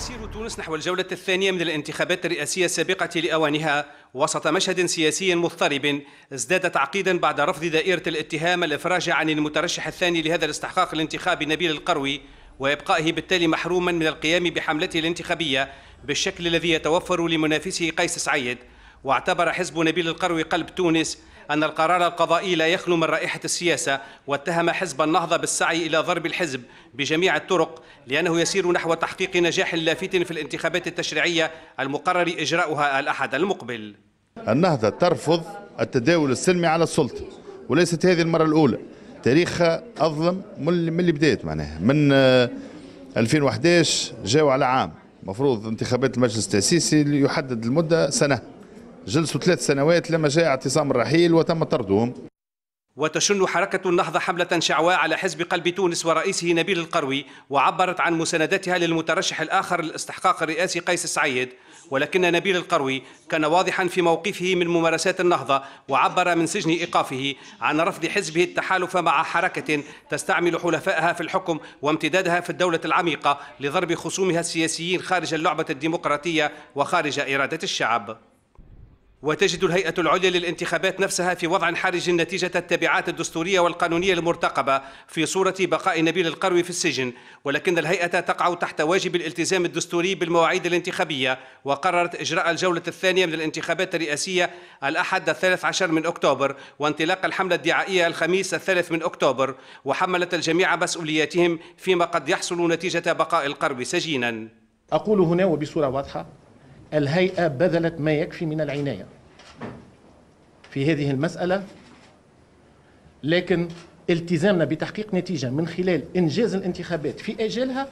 تسير تونس نحو الجولة الثانية من الانتخابات الرئاسية السابقة لأوانها وسط مشهد سياسي مضطرب ازداد تعقيدا بعد رفض دائرة الاتهام الإفراج عن المترشح الثاني لهذا الاستحقاق الانتخابي نبيل القروي وإبقائه بالتالي محروما من القيام بحملته الانتخابية بالشكل الذي يتوفر لمنافسه قيس سعيد واعتبر حزب نبيل القروي قلب تونس أن القرار القضائي لا يخلو من رائحة السياسة واتهم حزب النهضة بالسعي إلى ضرب الحزب بجميع الطرق لأنه يسير نحو تحقيق نجاح لافت في الانتخابات التشريعية المقرر إجراؤها الأحد المقبل النهضة ترفض التداول السلمي على السلطة وليست هذه المرة الأولى تاريخها أظلم من اللي بدأت معناها من 2011 آه، جاءوا على عام مفروض انتخابات المجلس التأسيسي يحدد المدة سنة جلسوا ثلاث سنوات لما جاء اعتصام الرحيل وتم طردهم وتشن حركة النهضة حملة شعواء على حزب قلب تونس ورئيسه نبيل القروي وعبرت عن مساندتها للمترشح الآخر للاستحقاق الرئاسي قيس سعيد ولكن نبيل القروي كان واضحا في موقفه من ممارسات النهضة وعبر من سجن إيقافه عن رفض حزبه التحالف مع حركة تستعمل حلفائها في الحكم وامتدادها في الدولة العميقة لضرب خصومها السياسيين خارج اللعبة الديمقراطية وخارج إرادة الشعب وتجد الهيئة العليا للانتخابات نفسها في وضع حرج نتيجة التبعات الدستورية والقانونية المرتقبة في صورة بقاء نبيل القروي في السجن ولكن الهيئة تقع تحت واجب الالتزام الدستوري بالمواعيد الانتخابية وقررت إجراء الجولة الثانية من الانتخابات الرئاسية الأحد الثالث عشر من أكتوبر وانطلاق الحملة الدعائية الخميس الثالث من أكتوبر وحملت الجميع مسؤولياتهم فيما قد يحصل نتيجة بقاء القروي سجينا أقول هنا وبصورة واضحة الهيئة بذلت ما يكفي من العناية في هذه المسألة لكن التزامنا بتحقيق نتيجة من خلال إنجاز الانتخابات في أجالها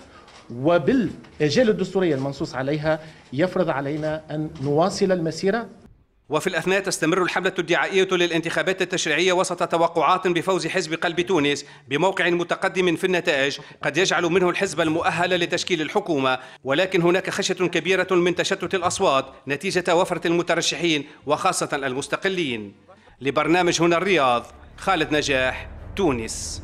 وبالأجال الدستورية المنصوص عليها يفرض علينا أن نواصل المسيرة وفي الأثناء تستمر الحملة الدعائية للانتخابات التشريعية وسط توقعات بفوز حزب قلب تونس بموقع متقدم في النتائج قد يجعل منه الحزب المؤهل لتشكيل الحكومة ولكن هناك خشية كبيرة من تشتت الأصوات نتيجة وفرة المترشحين وخاصة المستقلين لبرنامج هنا الرياض خالد نجاح تونس